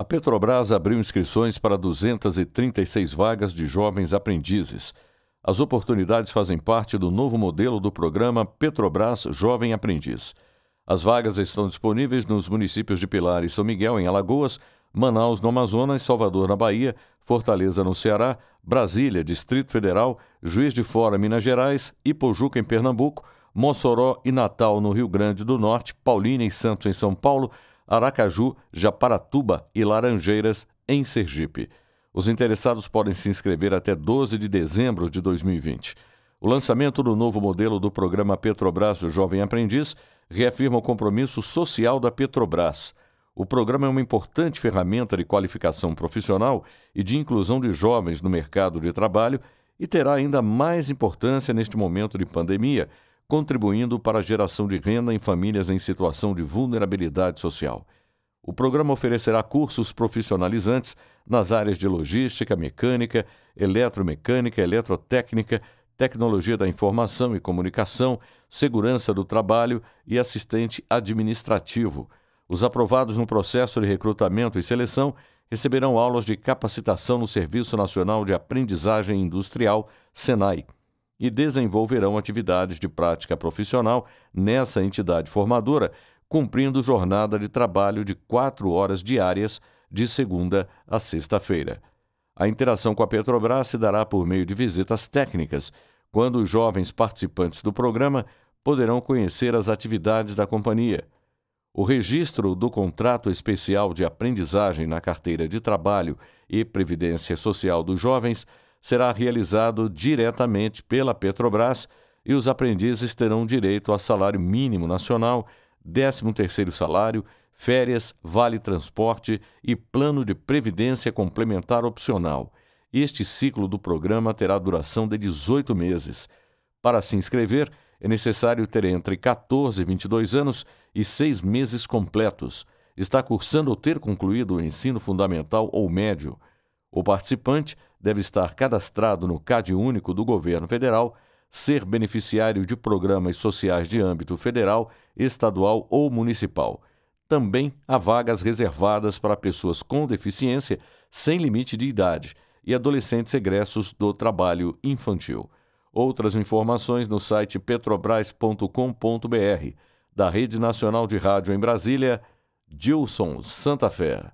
A Petrobras abriu inscrições para 236 vagas de jovens aprendizes. As oportunidades fazem parte do novo modelo do programa Petrobras Jovem Aprendiz. As vagas estão disponíveis nos municípios de Pilar e São Miguel, em Alagoas, Manaus, no Amazonas, Salvador, na Bahia, Fortaleza, no Ceará, Brasília, Distrito Federal, Juiz de Fora, Minas Gerais, Ipojuca, em Pernambuco, Mossoró e Natal, no Rio Grande do Norte, Paulínia e Santos, em São Paulo, Aracaju, Japaratuba e Laranjeiras, em Sergipe. Os interessados podem se inscrever até 12 de dezembro de 2020. O lançamento do novo modelo do programa Petrobras Jovem Aprendiz reafirma o compromisso social da Petrobras. O programa é uma importante ferramenta de qualificação profissional e de inclusão de jovens no mercado de trabalho e terá ainda mais importância neste momento de pandemia, contribuindo para a geração de renda em famílias em situação de vulnerabilidade social. O programa oferecerá cursos profissionalizantes nas áreas de logística, mecânica, eletromecânica, eletrotécnica, tecnologia da informação e comunicação, segurança do trabalho e assistente administrativo. Os aprovados no processo de recrutamento e seleção receberão aulas de capacitação no Serviço Nacional de Aprendizagem Industrial, SENAI e desenvolverão atividades de prática profissional nessa entidade formadora, cumprindo jornada de trabalho de quatro horas diárias, de segunda a sexta-feira. A interação com a Petrobras se dará por meio de visitas técnicas, quando os jovens participantes do programa poderão conhecer as atividades da companhia. O registro do contrato especial de aprendizagem na carteira de trabalho e previdência social dos jovens será realizado diretamente pela Petrobras e os aprendizes terão direito a salário mínimo nacional, 13º salário, férias, vale transporte e plano de previdência complementar opcional. Este ciclo do programa terá duração de 18 meses. Para se inscrever, é necessário ter entre 14 e 22 anos e seis meses completos. Está cursando ou ter concluído o ensino fundamental ou médio o participante deve estar cadastrado no CAD único do governo federal, ser beneficiário de programas sociais de âmbito federal, estadual ou municipal. Também há vagas reservadas para pessoas com deficiência, sem limite de idade, e adolescentes egressos do trabalho infantil. Outras informações no site petrobras.com.br. Da Rede Nacional de Rádio em Brasília, Dilson Santa Fé.